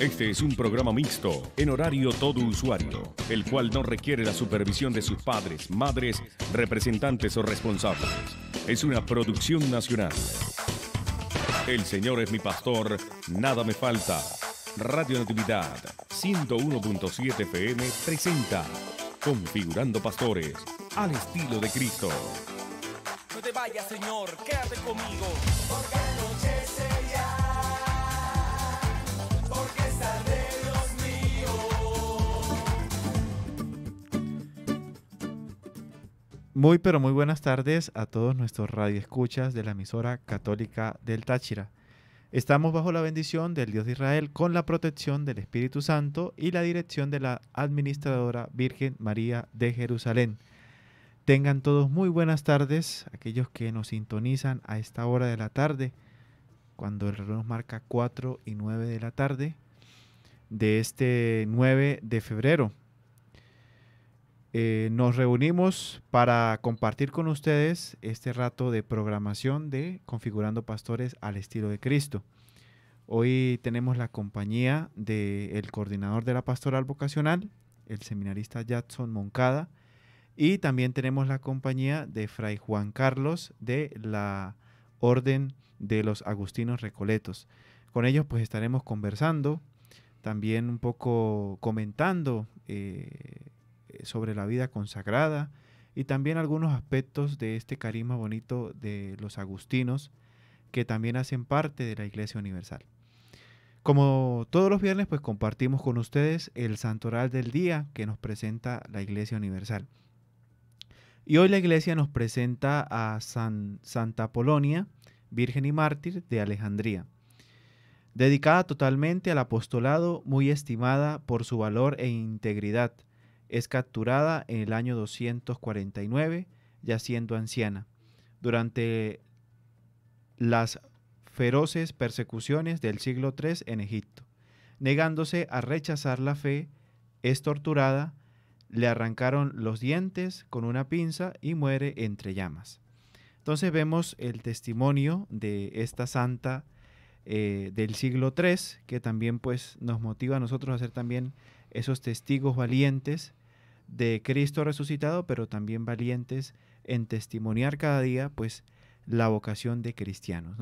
Este es un programa mixto, en horario todo usuario, el cual no requiere la supervisión de sus padres, madres, representantes o responsables. Es una producción nacional. El Señor es mi pastor, nada me falta. Radio Natividad 101.7 PM presenta Configurando Pastores al estilo de Cristo. No te vayas, Señor, quédate conmigo. Muy pero muy buenas tardes a todos nuestros radioescuchas de la emisora católica del Táchira. Estamos bajo la bendición del Dios de Israel con la protección del Espíritu Santo y la dirección de la Administradora Virgen María de Jerusalén. Tengan todos muy buenas tardes, aquellos que nos sintonizan a esta hora de la tarde, cuando el reloj marca 4 y 9 de la tarde de este 9 de febrero eh, nos reunimos para compartir con ustedes este rato de programación de Configurando Pastores al estilo de Cristo. Hoy tenemos la compañía del coordinador de la pastoral vocacional, el seminarista Jackson Moncada, y también tenemos la compañía de Fray Juan Carlos de la Orden de los Agustinos Recoletos. Con ellos pues estaremos conversando, también un poco comentando eh, eh, sobre la vida consagrada y también algunos aspectos de este carisma bonito de los agustinos que también hacen parte de la Iglesia Universal. Como todos los viernes, pues compartimos con ustedes el santoral del día que nos presenta la Iglesia Universal. Y hoy la Iglesia nos presenta a San, Santa Polonia, Virgen y Mártir de Alejandría. Dedicada totalmente al apostolado, muy estimada por su valor e integridad, es capturada en el año 249, ya siendo anciana. Durante las feroces persecuciones del siglo III en Egipto. Negándose a rechazar la fe, es torturada, le arrancaron los dientes con una pinza y muere entre llamas. Entonces vemos el testimonio de esta santa eh, del siglo III, que también pues, nos motiva a nosotros a ser también esos testigos valientes de Cristo resucitado, pero también valientes en testimoniar cada día, pues, la vocación de cristianos,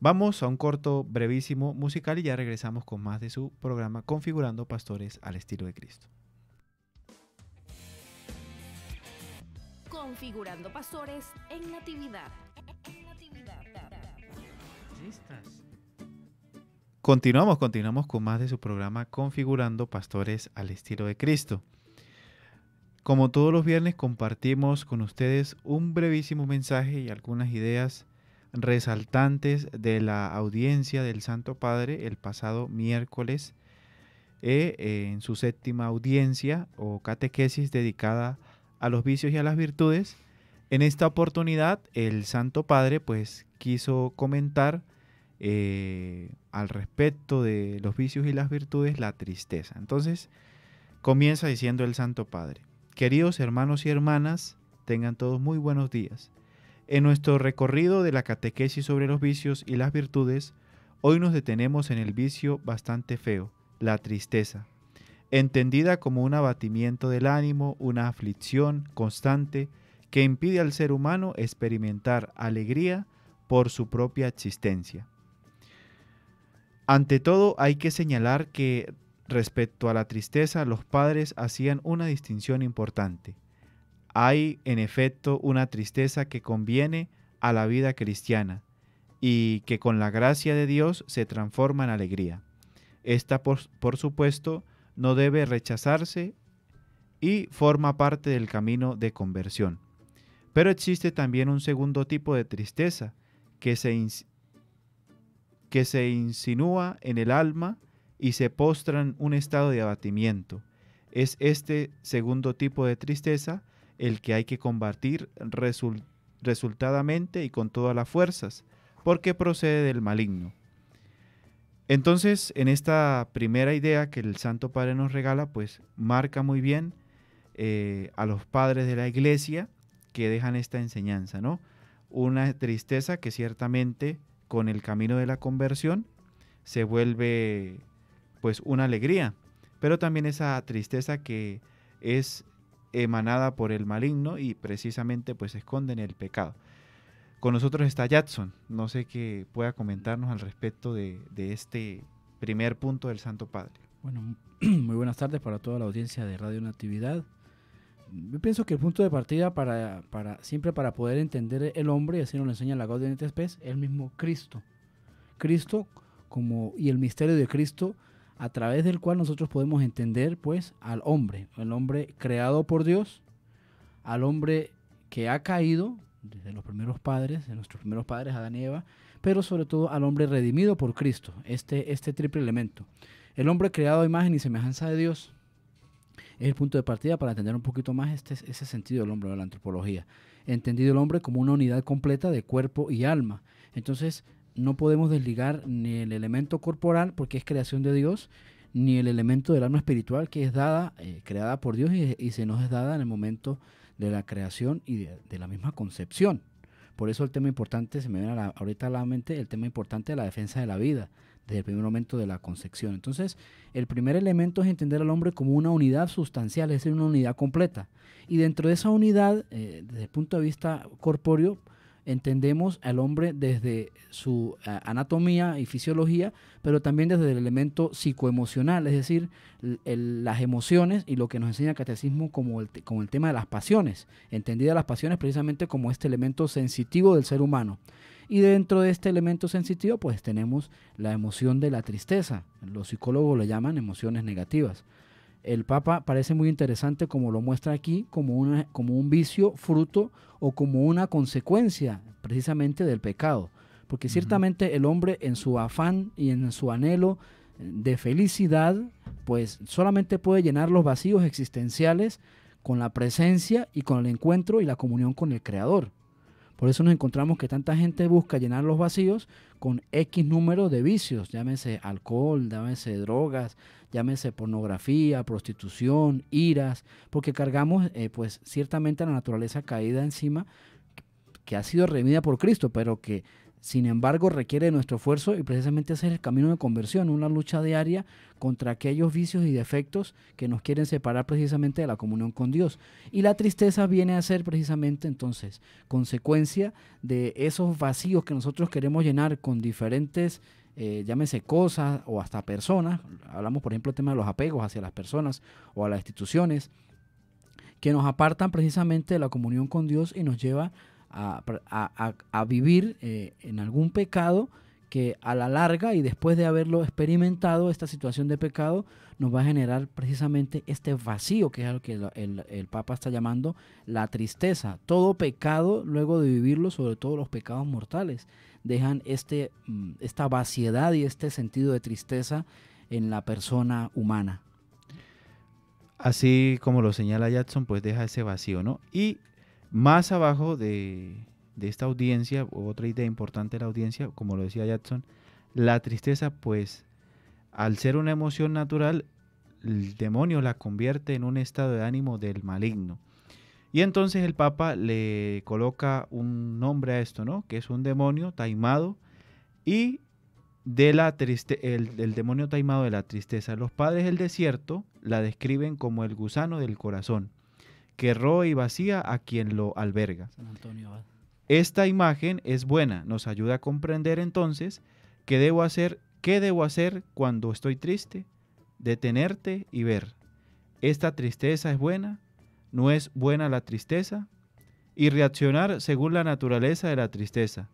Vamos a un corto brevísimo musical y ya regresamos con más de su programa Configurando Pastores al estilo de Cristo. Configurando Pastores en Natividad. Continuamos, continuamos con más de su programa Configurando Pastores al estilo de Cristo. Como todos los viernes compartimos con ustedes un brevísimo mensaje y algunas ideas resaltantes de la audiencia del Santo Padre el pasado miércoles eh, en su séptima audiencia o catequesis dedicada a los vicios y a las virtudes. En esta oportunidad el Santo Padre pues quiso comentar eh, al respecto de los vicios y las virtudes la tristeza. Entonces comienza diciendo el Santo Padre. Queridos hermanos y hermanas, tengan todos muy buenos días. En nuestro recorrido de la catequesis sobre los vicios y las virtudes, hoy nos detenemos en el vicio bastante feo, la tristeza, entendida como un abatimiento del ánimo, una aflicción constante que impide al ser humano experimentar alegría por su propia existencia. Ante todo hay que señalar que Respecto a la tristeza, los padres hacían una distinción importante. Hay, en efecto, una tristeza que conviene a la vida cristiana y que con la gracia de Dios se transforma en alegría. Esta, por, supuesto, no debe rechazarse y forma parte del camino de conversión. Pero existe también un segundo tipo de tristeza que se, que se insinúa en el alma y se postran un estado de abatimiento. Es este segundo tipo de tristeza el que hay que combatir resultadamente y con todas las fuerzas, porque procede del maligno. Entonces, en esta primera idea que el Santo Padre nos regala, pues marca muy bien eh, a los padres de la iglesia que dejan esta enseñanza, ¿no? Una tristeza que ciertamente con el camino de la conversión se vuelve pues una alegría, pero también esa tristeza que es emanada por el maligno y precisamente pues esconde en el pecado. Con nosotros está Jackson, no sé qué pueda comentarnos al respecto de, este primer punto del Santo Padre. Bueno, muy buenas tardes para toda la audiencia de Radio Natividad. Yo pienso que el punto de partida para, siempre para poder entender el hombre, y así nos lo enseña la Gaudium de Spes, es el mismo Cristo. Cristo como y el misterio de Cristo a través del cual nosotros podemos entender pues al hombre, el hombre creado por Dios, al hombre que ha caído desde los primeros padres, de nuestros primeros padres, Adán y Eva, pero sobre todo al hombre redimido por Cristo, este, este triple elemento. El hombre creado a imagen y semejanza de Dios es el punto de partida para entender un poquito más este, ese sentido del hombre de la antropología. Entendido el hombre como una unidad completa de cuerpo y alma. Entonces, no podemos desligar ni el elemento corporal, porque es creación de Dios, ni el elemento del alma espiritual, que es dada, eh, creada por Dios y, se nos es dada en el momento de la creación y de, la misma concepción. Por eso el tema importante, se me viene ahorita a la mente, el tema importante de la defensa de la vida, desde el primer momento de la concepción. Entonces, el primer elemento es entender al hombre como una unidad sustancial, es decir, una unidad completa. Y dentro de esa unidad, eh, desde el punto de vista corpóreo, entendemos al hombre desde su eh, anatomía y fisiología, pero también desde el elemento psicoemocional, es decir, las emociones y lo que nos enseña el catecismo como el, el tema de las pasiones, entendida las pasiones precisamente como este elemento sensitivo del ser humano. Y dentro de este elemento sensitivo, pues tenemos la emoción de la tristeza. Los psicólogos le llaman emociones negativas el Papa parece muy interesante como lo muestra aquí, como, una, como un vicio, fruto o como una consecuencia precisamente del pecado. Porque ciertamente el hombre en su afán y en su anhelo de felicidad, pues solamente puede llenar los vacíos existenciales con la presencia y con el encuentro y la comunión con el Creador. Por eso nos encontramos que tanta gente busca llenar los vacíos con X número de vicios, llámese alcohol, llámese drogas, llámese pornografía, prostitución, iras, porque cargamos eh, pues ciertamente la naturaleza caída encima que ha sido remida por Cristo, pero que sin embargo, requiere nuestro esfuerzo y precisamente hacer el camino de conversión, una lucha diaria contra aquellos vicios y defectos que nos quieren separar precisamente de la comunión con Dios. Y la tristeza viene a ser precisamente entonces consecuencia de esos vacíos que nosotros queremos llenar con diferentes eh, llámese cosas o hasta personas, hablamos por ejemplo del tema de los apegos hacia las personas o a las instituciones, que nos apartan precisamente de la comunión con Dios y nos lleva a, a, vivir eh, en algún pecado que a la larga y después de haberlo experimentado, esta situación de pecado nos va a generar precisamente este vacío, que es lo que el, Papa está llamando la tristeza. Todo pecado, luego de vivirlo, sobre todo los pecados mortales, dejan este, mm, esta vaciedad y este sentido de tristeza en la persona humana. Así como lo señala Jackson, pues deja ese vacío, ¿no? Y más abajo de, esta audiencia, otra idea importante de la audiencia, como lo decía Jackson, la tristeza, pues al ser una emoción natural, el demonio la convierte en un estado de ánimo del maligno. Y entonces el Papa le coloca un nombre a esto, ¿no? Que es un demonio taimado y de la triste, demonio taimado de la tristeza. Los padres del desierto la describen como el gusano del corazón que roe y vacía a quien lo alberga. Esta imagen es buena, nos ayuda a comprender entonces qué debo hacer, qué debo hacer cuando estoy triste, detenerte y ver. Esta tristeza es buena, no es buena la tristeza, y reaccionar según la naturaleza de la tristeza.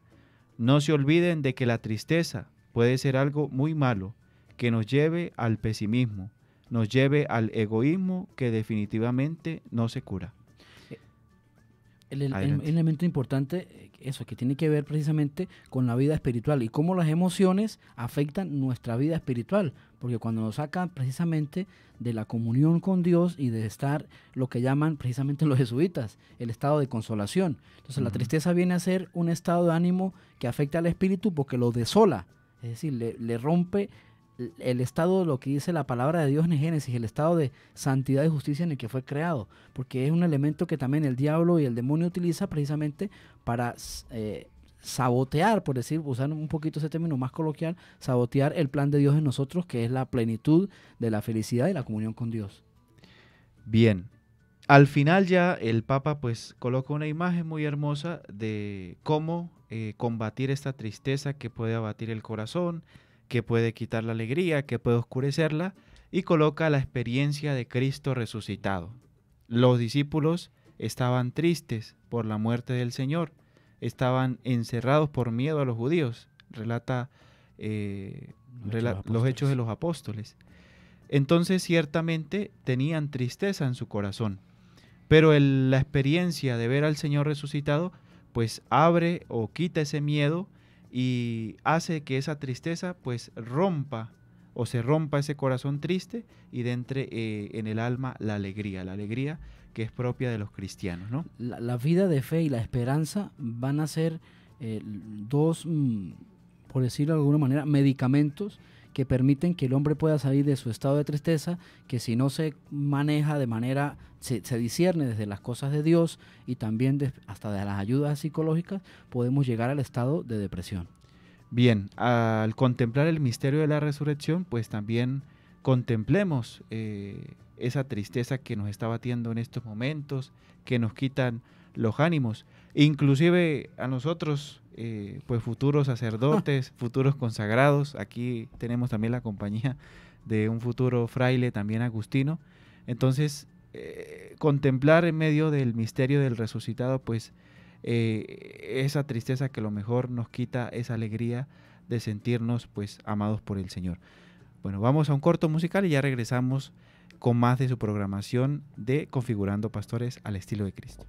No se olviden de que la tristeza puede ser algo muy malo, que nos lleve al pesimismo, nos lleve al egoísmo que definitivamente no se cura. Eh, el, elemento importante, eh, eso, que tiene que ver precisamente con la vida espiritual y cómo las emociones afectan nuestra vida espiritual, porque cuando nos sacan precisamente de la comunión con Dios y de estar lo que llaman precisamente los jesuitas, el estado de consolación. Entonces la tristeza viene a ser un estado de ánimo que afecta al espíritu porque lo desola, es decir, le rompe el estado, lo que dice la palabra de Dios en Génesis, el estado de santidad y justicia en el que fue creado, porque es un elemento que también el diablo y el demonio utiliza precisamente para eh, sabotear, por decir, usar un poquito ese término más coloquial, sabotear el plan de Dios en nosotros, que es la plenitud de la felicidad y la comunión con Dios. Bien, al final ya el Papa pues coloca una imagen muy hermosa de cómo eh, combatir esta tristeza que puede abatir el corazón, que puede quitar la alegría, que puede oscurecerla, y coloca la experiencia de Cristo resucitado. Los discípulos estaban tristes por la muerte del Señor, estaban encerrados por miedo a los judíos, relata eh, los hechos de los apóstoles. Entonces ciertamente tenían tristeza en su corazón, pero la experiencia de ver al Señor resucitado pues abre o quita ese miedo, y hace que esa tristeza pues rompa o se rompa ese corazón triste y de entre eh, en el alma la alegría, la alegría que es propia de los cristianos. ¿no? La, vida de fe y la esperanza van a ser eh, dos, mm, por decirlo de alguna manera, medicamentos que permiten que el hombre pueda salir de su estado de tristeza, que si no se maneja de manera, se, se discierne desde las cosas de Dios y también hasta de las ayudas psicológicas, podemos llegar al estado de depresión. Bien, al contemplar el misterio de la resurrección, pues también contemplemos eh, esa tristeza que nos está batiendo en estos momentos, que nos quitan los ánimos. Inclusive a nosotros, eh, pues futuros sacerdotes, futuros consagrados, aquí tenemos también la compañía de un futuro fraile, también agustino. Entonces, eh, contemplar en medio del misterio del resucitado, pues eh, esa tristeza que a lo mejor nos quita esa alegría de sentirnos pues amados por el Señor. Bueno, vamos a un corto musical y ya regresamos con más de su programación de Configurando Pastores al estilo de Cristo.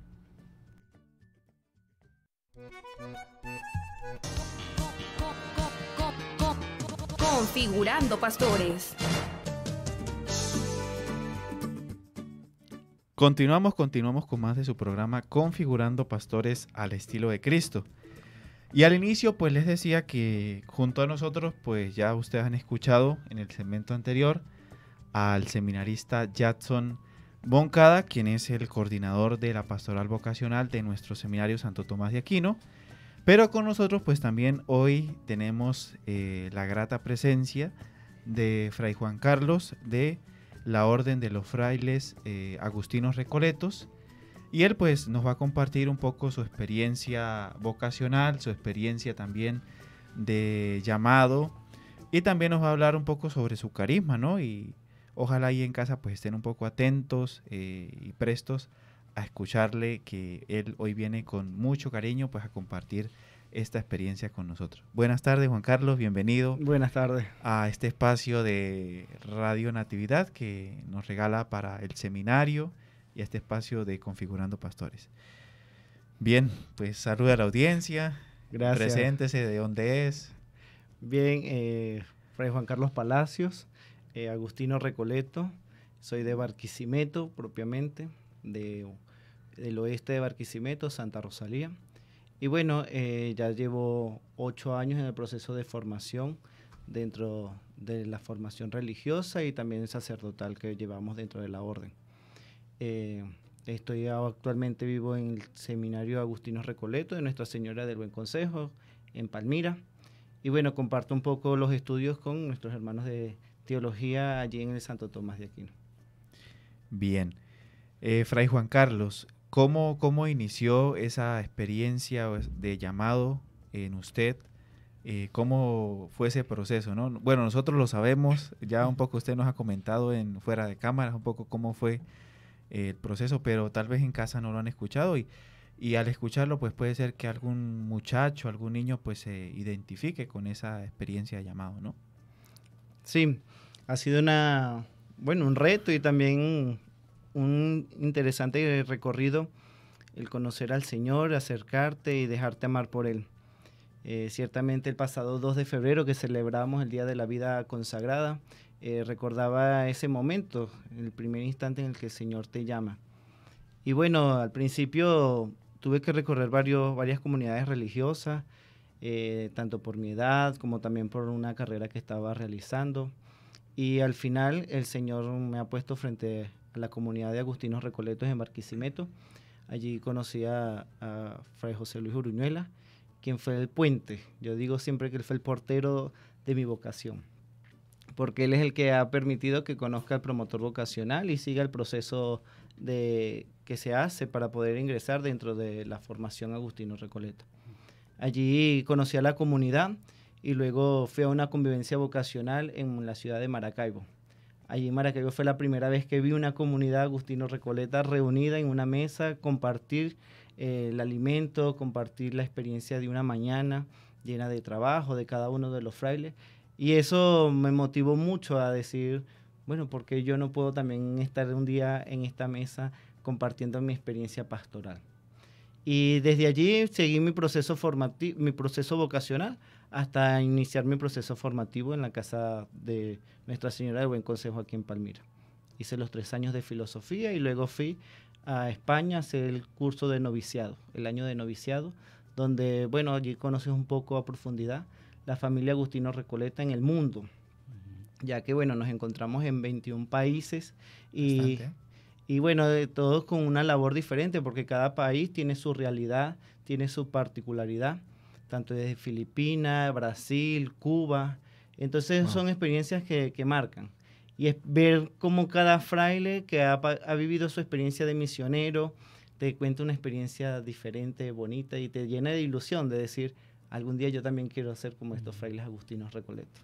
Configurando Pastores. Continuamos, continuamos con más de su programa Configurando Pastores al estilo de Cristo. Y al inicio pues les decía que junto a nosotros pues ya ustedes han escuchado en el segmento anterior al seminarista Jackson Boncada, quien es el coordinador de la pastoral vocacional de nuestro seminario Santo Tomás de Aquino pero con nosotros pues también hoy tenemos eh, la grata presencia de Fray Juan Carlos de la Orden de los Frailes eh, Agustinos Recoletos. Y él pues nos va a compartir un poco su experiencia vocacional, su experiencia también de llamado y también nos va a hablar un poco sobre su carisma, ¿no? Y ojalá ahí en casa pues estén un poco atentos eh, y prestos a escucharle, que él hoy viene con mucho cariño pues a compartir esta experiencia con nosotros. Buenas tardes Juan Carlos, bienvenido. Buenas tardes. A este espacio de Radio Natividad que nos regala para el seminario y a este espacio de Configurando Pastores. Bien, pues saluda a la audiencia. Gracias. Preséntese de dónde es. Bien, eh, Fray Juan Carlos Palacios, eh, Agustino Recoleto, soy de Barquisimeto propiamente de, del oeste de Barquisimeto, Santa Rosalía. Y bueno, eh, ya llevo ocho años en el proceso de formación dentro de la formación religiosa y también sacerdotal que llevamos dentro de la orden. Eh, estoy actualmente vivo en el seminario Agustino Recoleto de Nuestra Señora del Buen Consejo en Palmira. Y bueno, comparto un poco los estudios con nuestros hermanos de teología allí en el Santo Tomás de Aquino. Bien. Eh, Fray Juan Carlos, ¿cómo, ¿cómo inició esa experiencia de llamado en usted? Eh, ¿Cómo fue ese proceso? ¿no? Bueno, nosotros lo sabemos, ya un poco usted nos ha comentado en fuera de cámara un poco cómo fue eh, el proceso, pero tal vez en casa no lo han escuchado y, y al escucharlo pues puede ser que algún muchacho, algún niño pues se identifique con esa experiencia de llamado, ¿no? Sí, ha sido una, bueno, un reto y también un interesante recorrido el conocer al Señor, acercarte y dejarte amar por Él. Eh, ciertamente el pasado 2 de febrero que celebramos el Día de la Vida Consagrada, eh, recordaba ese momento, el primer instante en el que el Señor te llama. Y bueno, al principio tuve que recorrer varios, varias comunidades religiosas, eh, tanto por mi edad como también por una carrera que estaba realizando. Y al final el Señor me ha puesto frente a la comunidad de Agustinos Recoletos en Marquisimeto. Allí conocí a, Fray José Luis Uruñuela, quien fue el puente. Yo digo siempre que él fue el portero de mi vocación, porque él es el que ha permitido que conozca al promotor vocacional y siga el proceso de, que se hace para poder ingresar dentro de la formación Agustino Recoletos Allí conocí a la comunidad y luego fui a una convivencia vocacional en la ciudad de Maracaibo. Allí en Maracaibo fue la primera vez que vi una comunidad agustino Recoleta reunida en una mesa, compartir eh, el alimento, compartir la experiencia de una mañana llena de trabajo de cada uno de los frailes. Y eso me motivó mucho a decir, bueno, porque yo no puedo también estar un día en esta mesa compartiendo mi experiencia pastoral. Y desde allí seguí mi proceso formativo, mi proceso vocacional hasta iniciar mi proceso formativo en la casa de Nuestra Señora del Buen Consejo aquí en Palmira. Hice los tres años de filosofía y luego fui a España a hacer el curso de noviciado, el año de noviciado, donde, bueno, allí conoces un poco a profundidad la familia Agustino Recoleta en el mundo, ya que, bueno, nos encontramos en 21 países y, ¿eh? y, bueno, de todos con una labor diferente, porque cada país tiene su realidad, tiene su particularidad tanto desde Filipinas, Brasil, Cuba. Entonces son experiencias que, que, marcan. Y es ver cómo cada fraile que ha, ha vivido su experiencia de misionero te cuenta una experiencia diferente, bonita y te llena de ilusión de decir, algún día yo también quiero ser como estos frailes agustinos recoletos.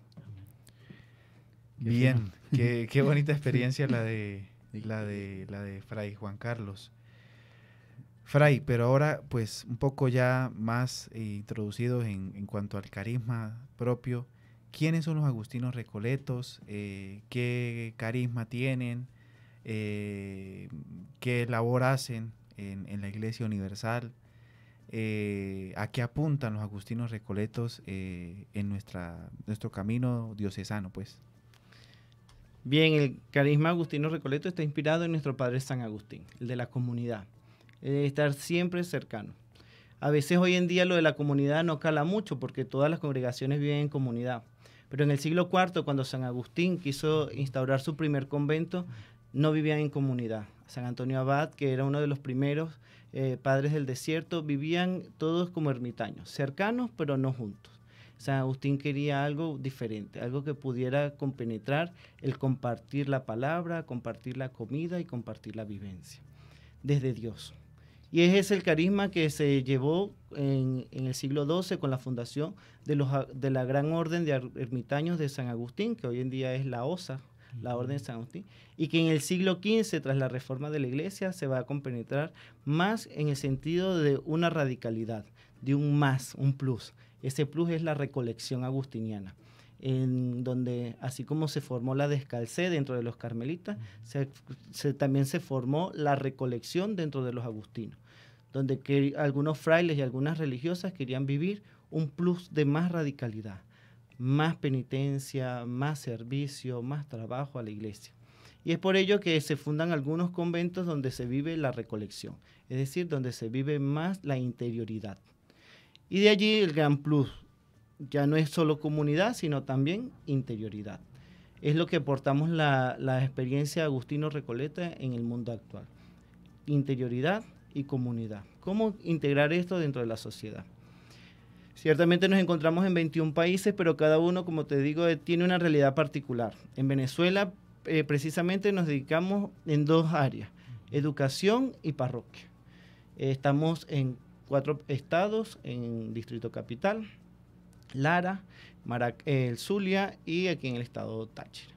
Bien, qué, qué, bonita experiencia la de, la de, la de Fray Juan Carlos. Fray, pero ahora pues un poco ya más eh, introducidos en, cuanto al carisma propio, ¿quiénes son los agustinos recoletos? Eh, ¿Qué carisma tienen? Eh, ¿Qué labor hacen en, la Iglesia Universal? ¿A qué apuntan los agustinos recoletos en nuestra, nuestro camino diocesano? pues? Bien, el carisma agustino recoleto está inspirado en nuestro Padre San Agustín, el de la comunidad estar siempre cercano. A veces hoy en día lo de la comunidad no cala mucho porque todas las congregaciones viven en comunidad. Pero en el siglo IV, cuando San Agustín quiso instaurar su primer convento, no vivían en comunidad. San Antonio Abad, que era uno de los primeros eh, padres del desierto, vivían todos como ermitaños, cercanos pero no juntos. San Agustín quería algo diferente, algo que pudiera compenetrar el compartir la palabra, compartir la comida y compartir la vivencia desde Dios. Y ese es el carisma que se llevó en, el siglo XII con la fundación de, ah, de la Gran Orden de Ermitaños de San Agustín, que hoy en día es la OSA, la Orden de San Agustín, y que en el siglo XV, tras la reforma de la Iglesia, se va a compenetrar más en el sentido de una radicalidad, de un más, un plus. Ese plus es la recolección agustiniana en donde así como se formó la descalcé dentro de los carmelitas, también se formó la recolección dentro de los agustinos, donde que algunos frailes y algunas religiosas querían vivir un plus de más radicalidad, más penitencia, más servicio, más trabajo a la iglesia. Y es por ello que se fundan algunos conventos donde se vive la recolección, es decir, donde se vive más la interioridad. Y de allí el gran plus, ya no es solo comunidad, sino también interioridad. Es lo que aportamos la, experiencia de Agustino Recoleta en el mundo actual. Interioridad y comunidad. ¿Cómo integrar esto dentro de la sociedad? Ciertamente nos encontramos en 21 países, pero cada uno, como te digo, eh, tiene una realidad particular. En Venezuela, eh, precisamente, nos dedicamos en dos áreas, educación y parroquia. estamos en cuatro estados, en Distrito Capital, Lara, eh, el Zulia y aquí en el estado Táchira.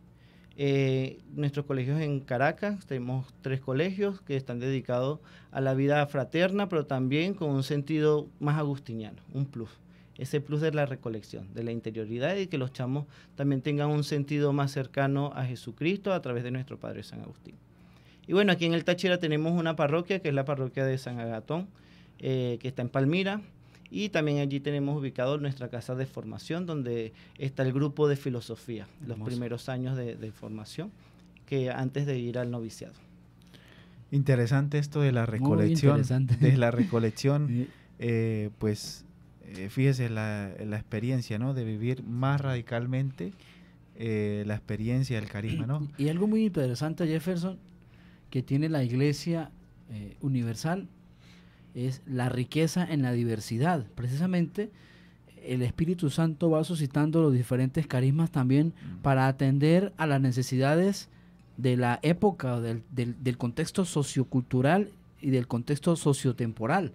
Eh, nuestros colegios en Caracas, tenemos tres colegios que están dedicados a la vida fraterna, pero también con un sentido más agustiniano, un plus. Ese plus de la recolección, de la interioridad y que los chamos también tengan un sentido más cercano a Jesucristo a través de nuestro Padre San Agustín. Y bueno, aquí en el Táchira tenemos una parroquia que es la parroquia de San Agatón, eh, que está en Palmira y también allí tenemos ubicado nuestra casa de formación, donde está el grupo de filosofía, los primeros años de, formación, que antes de ir al noviciado. Interesante esto de la recolección. De la recolección, eh, pues eh, fíjese la, la, experiencia, ¿no? De vivir más radicalmente eh, la experiencia del carisma, ¿no? y, algo muy interesante, Jefferson, que tiene la Iglesia Universal es la riqueza en la diversidad. Precisamente el Espíritu Santo va suscitando los diferentes carismas también mm. para atender a las necesidades de la época, del, contexto sociocultural y del contexto sociotemporal.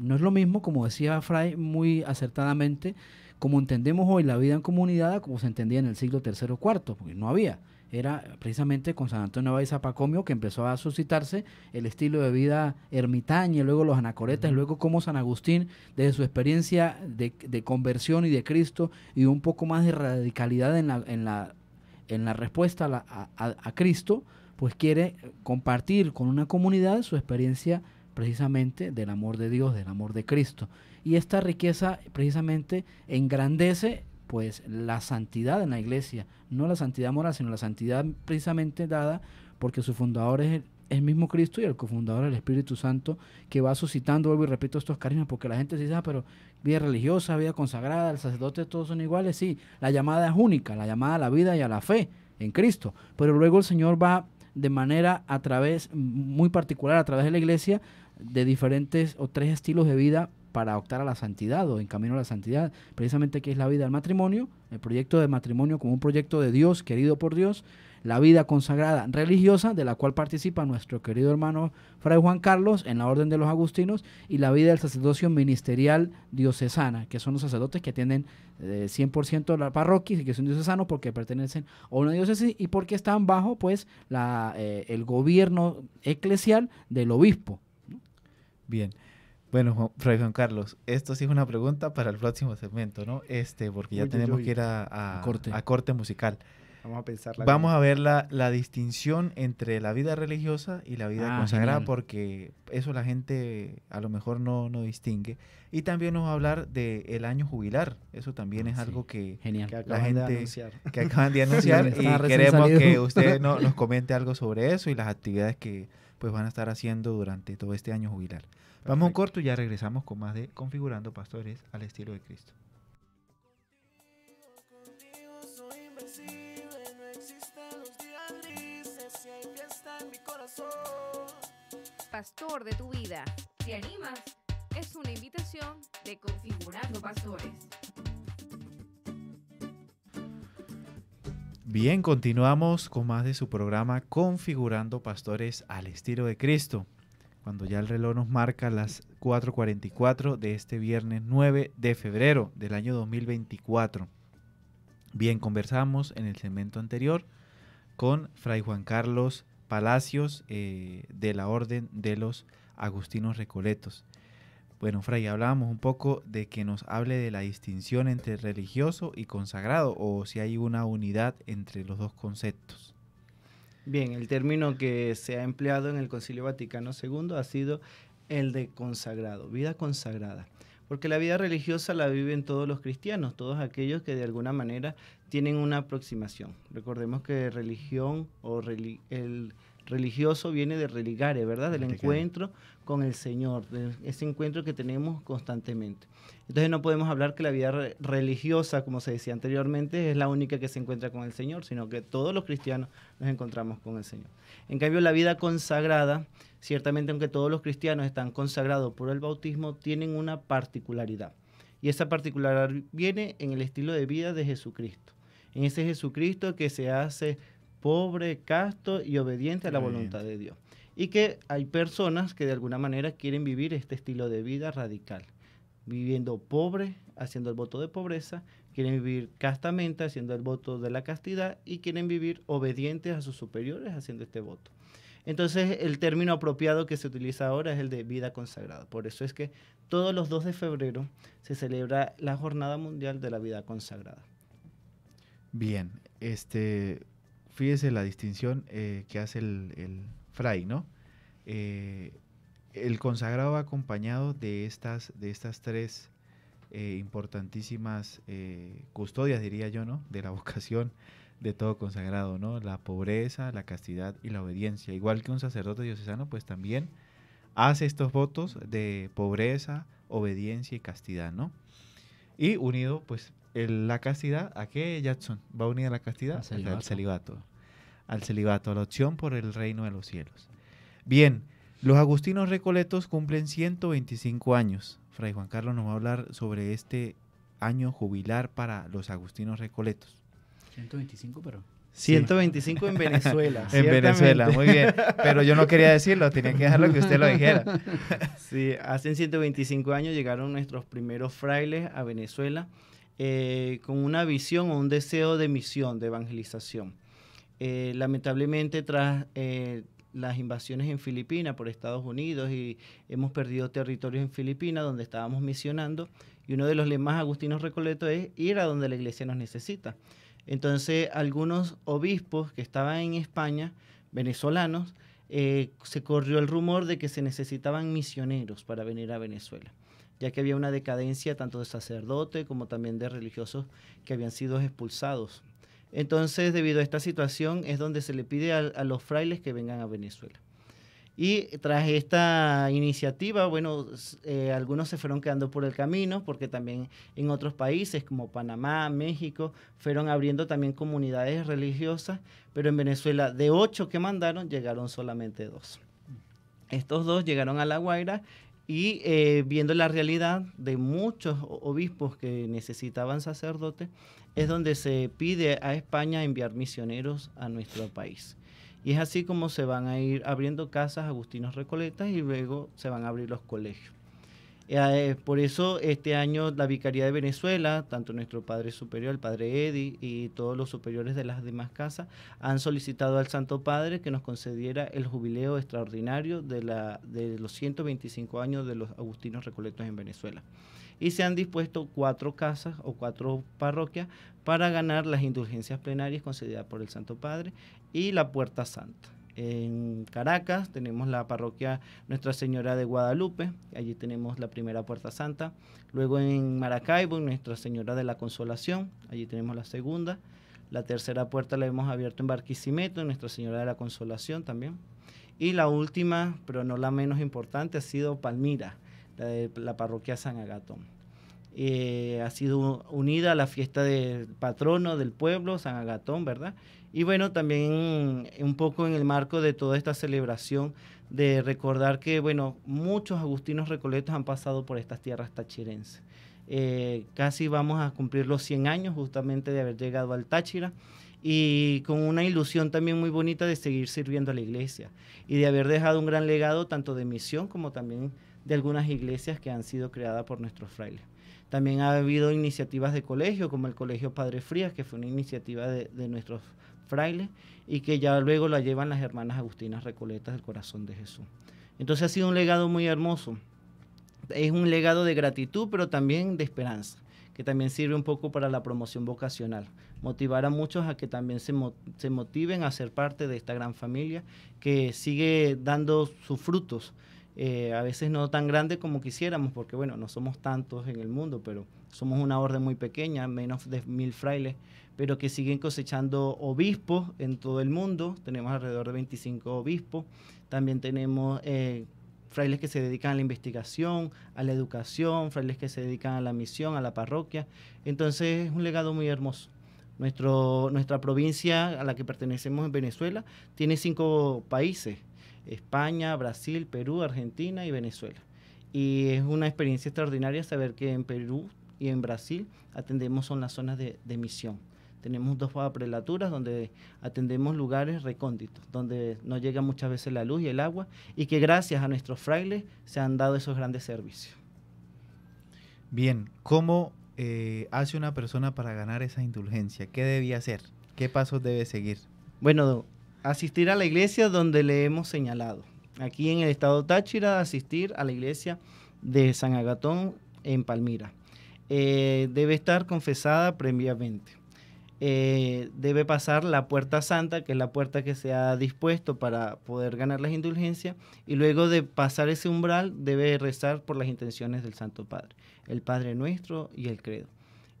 No es lo mismo, como decía Fray muy acertadamente, como entendemos hoy la vida en comunidad, como se entendía en el siglo III o IV, porque no había era precisamente con San Antonio Abad y que empezó a suscitarse el estilo de vida ermitaña, luego los anacoretas, luego como San Agustín, desde su experiencia de, conversión y de Cristo y un poco más de radicalidad en la, en la, respuesta a, a Cristo, pues quiere compartir con una comunidad su experiencia precisamente del amor de Dios, del amor de Cristo. Y esta riqueza precisamente engrandece pues la santidad en la iglesia, no la santidad moral, sino la santidad precisamente dada porque su fundador es el, mismo Cristo y el cofundador el Espíritu Santo que va suscitando, vuelvo y repito, estos carismas, porque la gente se dice, ah, pero vida religiosa, vida consagrada, el sacerdote, todos son iguales, sí, la llamada es única, la llamada a la vida y a la fe en Cristo, pero luego el Señor va de manera a través, muy particular, a través de la iglesia, de diferentes o tres estilos de vida para optar a la santidad o en camino a la santidad, precisamente que es la vida del matrimonio, el proyecto de matrimonio como un proyecto de Dios, querido por Dios, la vida consagrada religiosa, de la cual participa nuestro querido hermano Fray Juan Carlos en la Orden de los Agustinos, y la vida del sacerdocio ministerial diocesana, que son los sacerdotes que atienden 100% eh, de la parroquia y que son diocesanos porque pertenecen a una diócesis y porque están bajo pues la, eh, el gobierno eclesial del obispo. Bien. Bueno, Fray Juan Carlos, esto sí es una pregunta para el próximo segmento, ¿no? Este, porque ya tenemos que ir a, a, corte. musical. Vamos a Vamos a ver la, la, distinción entre la vida religiosa y la vida ah, consagrada, porque eso la gente a lo mejor no, no distingue. Y también nos va a hablar del el año jubilar. Eso también ah, es algo que, la gente que acaban de anunciar. y queremos que usted nos comente algo sobre eso y las actividades que pues van a estar haciendo durante todo este año jubilar. Vamos a un corto y ya regresamos con más de Configurando Pastores al estilo de Cristo. Pastor de tu vida. ¿Te animas? Es una invitación de Configurando Pastores. Bien, continuamos con más de su programa Configurando Pastores al estilo de Cristo. Cuando ya el reloj nos marca las 4:44 de este viernes 9 de febrero del año 2024. Bien, conversamos en el segmento anterior con Fray Juan Carlos Palacios eh, de la Orden de los Agustinos Recoletos. Bueno, Fray, hablábamos un poco de que nos hable de la distinción entre religioso y consagrado, o si hay una unidad entre los dos conceptos. Bien, el término que se ha empleado en el Concilio Vaticano II ha sido el de consagrado, vida consagrada. Porque la vida religiosa la viven todos los cristianos, todos aquellos que de alguna manera tienen una aproximación. Recordemos que religión o el Religioso viene de religare, ¿verdad? Del encuentro con el Señor, de ese encuentro que tenemos constantemente. Entonces no podemos hablar que la vida religiosa, como se decía anteriormente, es la única que se encuentra con el Señor, sino que todos los cristianos nos encontramos con el Señor. En cambio, la vida consagrada, ciertamente aunque todos los cristianos están consagrados por el bautismo, tienen una particularidad. Y esa particularidad viene en el estilo de vida de Jesucristo. En ese Jesucristo que se hace pobre, casto y obediente a la voluntad de Dios. Y que hay personas que de alguna manera quieren vivir este estilo de vida radical, viviendo pobre, haciendo el voto de pobreza, quieren vivir castamente, haciendo el voto de la castidad y quieren vivir obedientes a sus superiores, haciendo este voto. Entonces, el término apropiado que se utiliza ahora es el de vida consagrada. Por eso es que todos los 2 de febrero se celebra la Jornada Mundial de la Vida Consagrada. Bien, este, fíjese la distinción eh, que hace el, fray, ¿no? Eh, el consagrado va acompañado de estas, de estas tres eh, importantísimas custodias, diría yo, ¿no? De la vocación de todo consagrado, ¿no? La pobreza, la castidad y la obediencia. Igual que un sacerdote diocesano, pues también hace estos votos de pobreza, obediencia y castidad, ¿no? Y unido, pues, la castidad, ¿a qué, Jackson? Va unida la castidad al celibato. al celibato. Al celibato, a la opción por el reino de los cielos. Bien, los agustinos recoletos cumplen 125 años. Fray Juan Carlos nos va a hablar sobre este año jubilar para los agustinos recoletos. 125, pero 125 en Venezuela. en Venezuela, muy bien. Pero yo no quería decirlo, tenía que dejarlo que usted lo dijera. sí, hace 125 años llegaron nuestros primeros frailes a Venezuela eh, con una visión o un deseo de misión, de evangelización. Eh, lamentablemente, tras eh, las invasiones en Filipinas por Estados Unidos y hemos perdido territorios en Filipinas donde estábamos misionando, y uno de los lemas agustinos recoletos es ir a donde la iglesia nos necesita. Entonces, algunos obispos que estaban en España, venezolanos, eh, se corrió el rumor de que se necesitaban misioneros para venir a Venezuela, ya que había una decadencia tanto de sacerdotes como también de religiosos que habían sido expulsados. Entonces, debido a esta situación, es donde se le pide a los frailes que vengan a Venezuela. Y tras esta iniciativa, bueno, eh, algunos se fueron quedando por el camino porque también en otros países como Panamá, México, fueron abriendo también comunidades religiosas, pero en Venezuela de ocho que mandaron llegaron solamente dos. Estos dos llegaron a La Guaira y eh, viendo la realidad de muchos obispos que necesitaban sacerdotes, es donde se pide a España enviar misioneros a nuestro país. Y es así como se van a ir abriendo casas agustinos Recoletas y luego se van a abrir los colegios. Eh, eh, por eso este año la Vicaría de Venezuela, tanto nuestro Padre Superior, el Padre Eddy y todos los superiores de las demás casas han solicitado al Santo Padre que nos concediera el jubileo extraordinario de, de los 125 años de los Agustinos recoletos en Venezuela y se han dispuesto cuatro casas o cuatro parroquias para ganar las indulgencias plenarias concedidas por el Santo Padre y la Puerta Santa. En Caracas tenemos la parroquia Nuestra Señora de Guadalupe, allí tenemos la primera Puerta Santa. Luego en Maracaibo, Nuestra Señora de la Consolación, allí tenemos la segunda. La tercera puerta la hemos abierto en Barquisimeto, Nuestra Señora de la Consolación también. Y la última, pero no la menos importante, ha sido Palmira, la de la parroquia San Agatón. Eh, ha sido unida a la fiesta del patrono del pueblo, San Agatón, ¿verdad? Y bueno, también un poco en el marco de toda esta celebración de recordar que, bueno, muchos agustinos recoletos han pasado por estas tierras tachirenses. Eh, casi vamos a cumplir los 100 años justamente de haber llegado al Táchira y con una ilusión también muy bonita de seguir sirviendo a la iglesia y de haber dejado un gran legado tanto de misión como también de algunas iglesias que han sido creadas por nuestros frailes. También ha habido iniciativas de colegio, como el Colegio Padre Frías, que fue una iniciativa de, nuestros frailes y que ya luego la llevan las hermanas agustinas recoletas del corazón de Jesús. Entonces ha sido un legado muy hermoso. Es un legado de gratitud, pero también de esperanza, que también sirve un poco para la promoción vocacional. Motivar a muchos a que también se, se motiven a ser parte de esta gran familia que sigue dando sus frutos eh, a veces no tan grande como quisiéramos, porque bueno, no somos tantos en el mundo, pero somos una orden muy pequeña, menos de mil frailes, pero que siguen cosechando obispos en todo el mundo. Tenemos alrededor de 25 obispos. También tenemos eh, frailes que se dedican a la investigación, a la educación, frailes que se dedican a la misión, a la parroquia. Entonces es un legado muy hermoso. Nuestro, nuestra provincia a la que pertenecemos en Venezuela tiene cinco países España, Brasil, Perú, Argentina y Venezuela. Y es una experiencia extraordinaria saber que en Perú y en Brasil atendemos son las zonas de, de misión. Tenemos dos prelaturas donde atendemos lugares recónditos, donde no llega muchas veces la luz y el agua, y que gracias a nuestros frailes se han dado esos grandes servicios. Bien, ¿cómo eh, hace una persona para ganar esa indulgencia? ¿Qué debía hacer? ¿Qué pasos debe seguir? Bueno, Asistir a la iglesia donde le hemos señalado. Aquí en el estado Táchira, asistir a la iglesia de San Agatón en Palmira. Eh, debe estar confesada previamente. Eh, debe pasar la puerta santa, que es la puerta que se ha dispuesto para poder ganar las indulgencias, y luego de pasar ese umbral debe rezar por las intenciones del Santo Padre, el Padre Nuestro y el Credo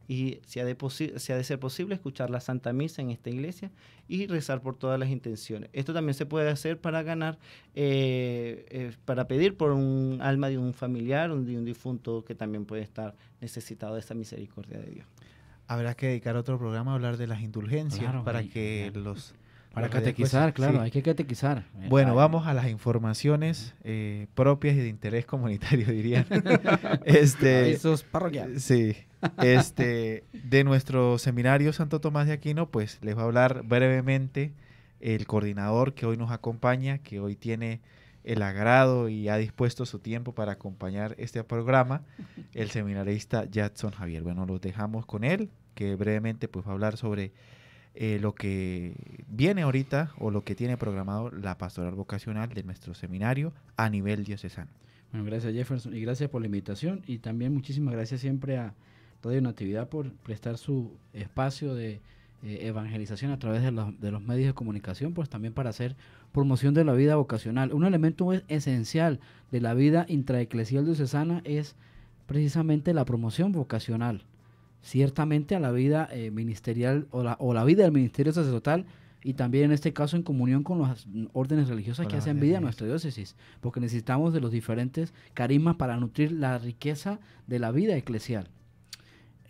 y si ha, de de ser posible escuchar la Santa Misa en esta iglesia y rezar por todas las intenciones. Esto también se puede hacer para ganar, eh, eh, para pedir por un alma de un familiar, de un difunto que también puede estar necesitado de esa misericordia de Dios. Habrá que dedicar otro programa a hablar de las indulgencias para que los para pues, catequizar, claro, hay que catequizar. Eh, bueno, vamos a las informaciones eh, propias y de interés comunitario, dirían. este, Esos parroquiales. Sí. Este, de nuestro seminario Santo Tomás de Aquino, pues les va a hablar brevemente el coordinador que hoy nos acompaña, que hoy tiene el agrado y ha dispuesto su tiempo para acompañar este programa, el seminarista Jackson Javier. Bueno, los dejamos con él, que brevemente pues va a hablar sobre eh, lo que viene ahorita o lo que tiene programado la pastoral vocacional de nuestro seminario a nivel diocesano. Bueno, gracias Jefferson y gracias por la invitación y también muchísimas gracias siempre a Radio Natividad por prestar su espacio de eh, evangelización a través de los, de los, medios de comunicación, pues también para hacer promoción de la vida vocacional. Un elemento esencial de la vida intraeclesial diocesana es precisamente la promoción vocacional ciertamente a la vida eh, ministerial o la, la, vida del ministerio sacerdotal y también en este caso en comunión con las órdenes religiosas que hacen vida a nuestra diócesis, porque necesitamos de los diferentes carismas para nutrir la riqueza de la vida eclesial.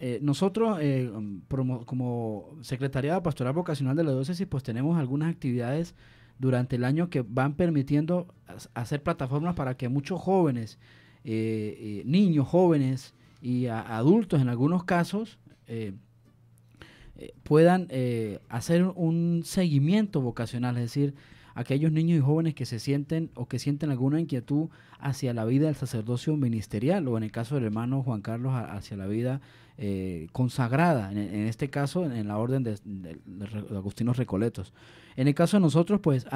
Eh, nosotros, eh, como secretaría Pastoral Vocacional de la Diócesis, pues tenemos algunas actividades durante el año que van permitiendo hacer plataformas para que muchos jóvenes, niños, jóvenes, y a adultos en algunos casos eh, eh, puedan eh, hacer un seguimiento vocacional, es decir, aquellos niños y jóvenes que se sienten o que sienten alguna inquietud hacia la vida del sacerdocio ministerial o en el caso del hermano Juan Carlos hacia la vida eh, consagrada, en, este caso en la orden de, Agustinos Recoletos. En el caso de nosotros, pues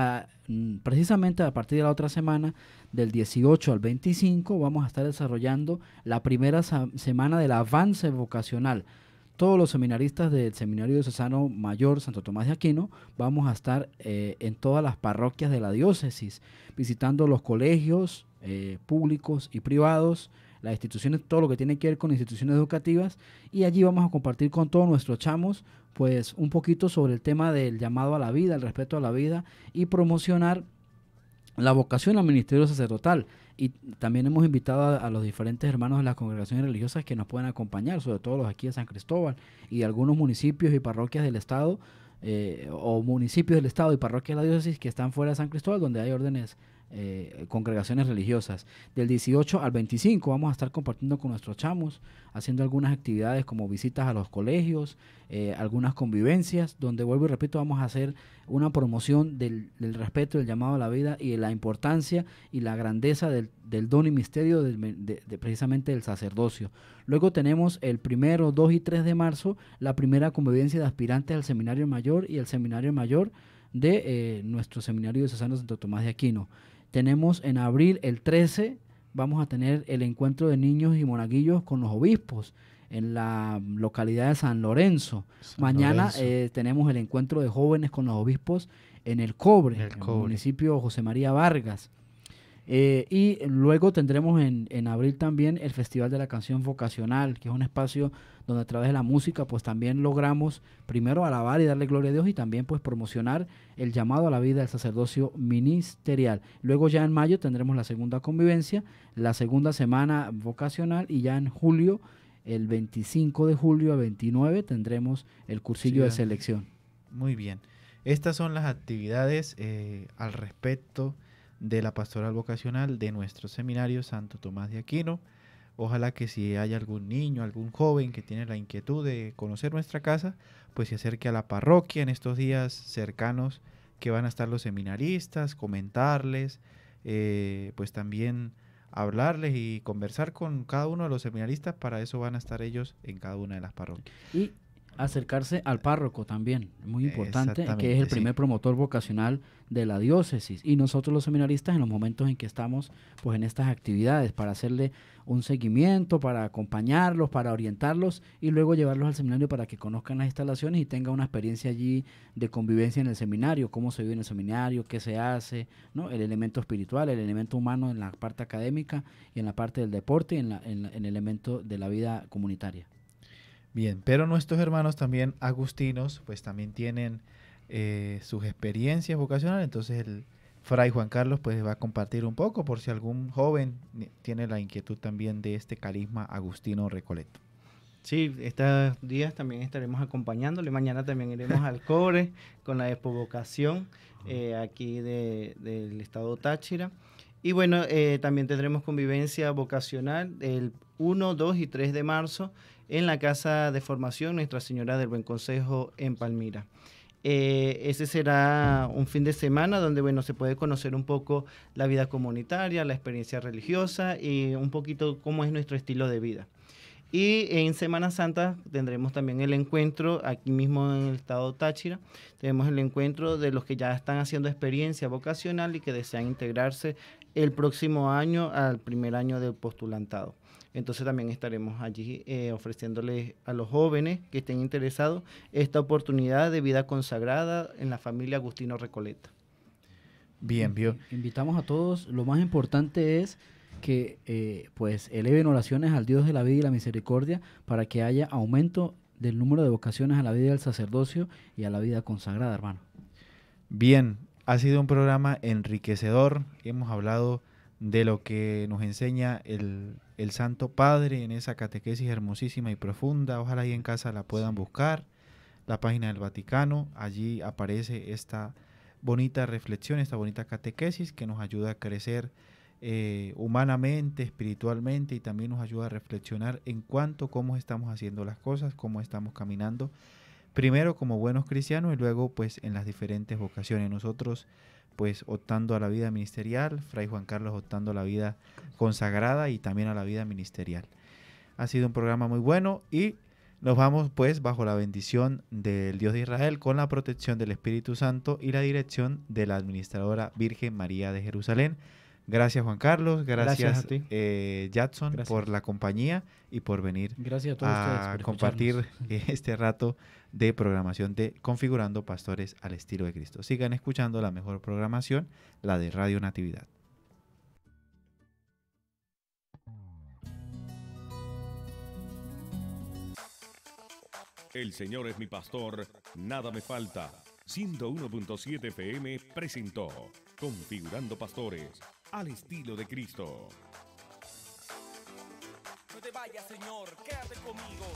mm, precisamente a partir de la otra semana, del 18 al 25, vamos a estar desarrollando la primera semana del avance vocacional todos los seminaristas del Seminario Diocesano Mayor Santo Tomás de Aquino vamos a estar eh, en todas las parroquias de la diócesis, visitando los colegios eh, públicos y privados, las instituciones, todo lo que tiene que ver con instituciones educativas, y allí vamos a compartir con todos nuestros chamos pues un poquito sobre el tema del llamado a la vida, el respeto a la vida y promocionar la vocación al ministerio sacerdotal. Y también hemos invitado a, los diferentes hermanos de las congregaciones religiosas que nos pueden acompañar, sobre todo los aquí de San Cristóbal y algunos municipios y parroquias del Estado, eh, o municipios del Estado y parroquias de la diócesis que están fuera de San Cristóbal, donde hay órdenes eh, congregaciones religiosas. Del 18 al 25 vamos a estar compartiendo con nuestros chamos, haciendo algunas actividades como visitas a los colegios, eh, algunas convivencias, donde vuelvo y repito, vamos a hacer una promoción del, respeto, del llamado a la vida y de la importancia y la grandeza del, don y misterio de, precisamente del sacerdocio. Luego tenemos el primero, 2 y 3 de marzo la primera convivencia de aspirantes al seminario mayor y el seminario mayor de eh, nuestro seminario de Santo Tomás de Aquino. Tenemos en abril el 13, vamos a tener el encuentro de niños y monaguillos con los obispos en la localidad de San Lorenzo. Mañana eh, tenemos el encuentro de jóvenes con los obispos en el Cobre, en el municipio José María Vargas. Eh, y luego tendremos en, abril también el Festival de la Canción Vocacional, que es un espacio donde a través de la música pues también logramos primero alabar y darle gloria a Dios y también pues promocionar el llamado a la vida del sacerdocio ministerial. Luego ya en mayo tendremos la segunda convivencia, la segunda semana vocacional y ya en julio, el 25 de julio a 29 tendremos el cursillo de selección. Muy bien. Estas son las actividades eh, al respecto de la pastoral vocacional de nuestro seminario Santo Tomás de Aquino. Ojalá que si hay algún niño, algún joven que tiene la inquietud de conocer nuestra casa, pues se acerque a la parroquia en estos días cercanos que van a estar los seminaristas, comentarles, eh, pues también hablarles y conversar con cada uno de los seminaristas, para eso van a estar ellos en cada una de las parroquias acercarse al párroco también, muy importante, que es el primer promotor vocacional de la diócesis. Y nosotros los seminaristas en los momentos en que estamos pues en estas actividades, para hacerle un seguimiento, para acompañarlos, para orientarlos y luego llevarlos al seminario para que conozcan las instalaciones y tengan una experiencia allí de convivencia en el seminario, cómo se vive en el seminario, qué se hace, ¿no? el elemento espiritual, el elemento humano en la parte académica y en la parte del deporte y en, en el elemento de la vida comunitaria. Bien, pero nuestros hermanos también agustinos, pues también tienen eh, sus experiencias vocacionales, entonces el fray Juan Carlos pues va a compartir un poco por si algún joven tiene la inquietud también de este carisma agustino recoleto. Sí, estos días también estaremos acompañándole. Mañana también iremos al cobre con la despovocación eh, aquí del estado Táchira. Y bueno, eh, también tendremos convivencia vocacional el 1, 2 y 3 de marzo en la Casa de Formación Nuestra Señora del Buen Consejo en Palmira. Eh, ese será un fin de semana donde bueno, se puede conocer un poco la vida comunitaria, la experiencia religiosa y un poquito cómo es nuestro estilo de vida. Y en Semana Santa tendremos también el encuentro, aquí mismo en el estado Táchira, tenemos el encuentro de los que ya están haciendo experiencia vocacional y que desean integrarse el próximo año al primer año del postulantado. Entonces también estaremos allí eh, ofreciéndoles a los jóvenes que estén interesados esta oportunidad de vida consagrada en la familia Agustino Recoleta. Bien, bien. Invitamos a todos. Lo más importante es que eh, pues eleven oraciones al Dios de la vida y la misericordia para que haya aumento del número de vocaciones a la vida del sacerdocio y a la vida consagrada, hermano. Bien, ha sido un programa enriquecedor. Hemos hablado de lo que nos enseña el, Santo Padre en esa catequesis hermosísima y profunda. Ojalá ahí en casa la puedan buscar. La página del Vaticano, allí aparece esta bonita reflexión, esta bonita catequesis que nos ayuda a crecer eh, humanamente, espiritualmente y también nos ayuda a reflexionar en cuanto cómo estamos haciendo las cosas, cómo estamos caminando primero como buenos cristianos y luego pues en las diferentes vocaciones. Nosotros pues optando a la vida ministerial, Fray Juan Carlos optando a la vida consagrada y también a la vida ministerial. Ha sido un programa muy bueno y nos vamos pues bajo la bendición del Dios de Israel con la protección del Espíritu Santo y la dirección de la Administradora Virgen María de Jerusalén. Gracias Juan Carlos, gracias, eh, Jackson por la compañía y por venir gracias a, compartir este rato de programación de Configurando Pastores al Estilo de Cristo. Sigan escuchando la mejor programación, la de Radio Natividad. El Señor es mi pastor, nada me falta. 101.7 pm presentó Configurando Pastores al estilo de Cristo. No te vayas, Señor, quédate conmigo.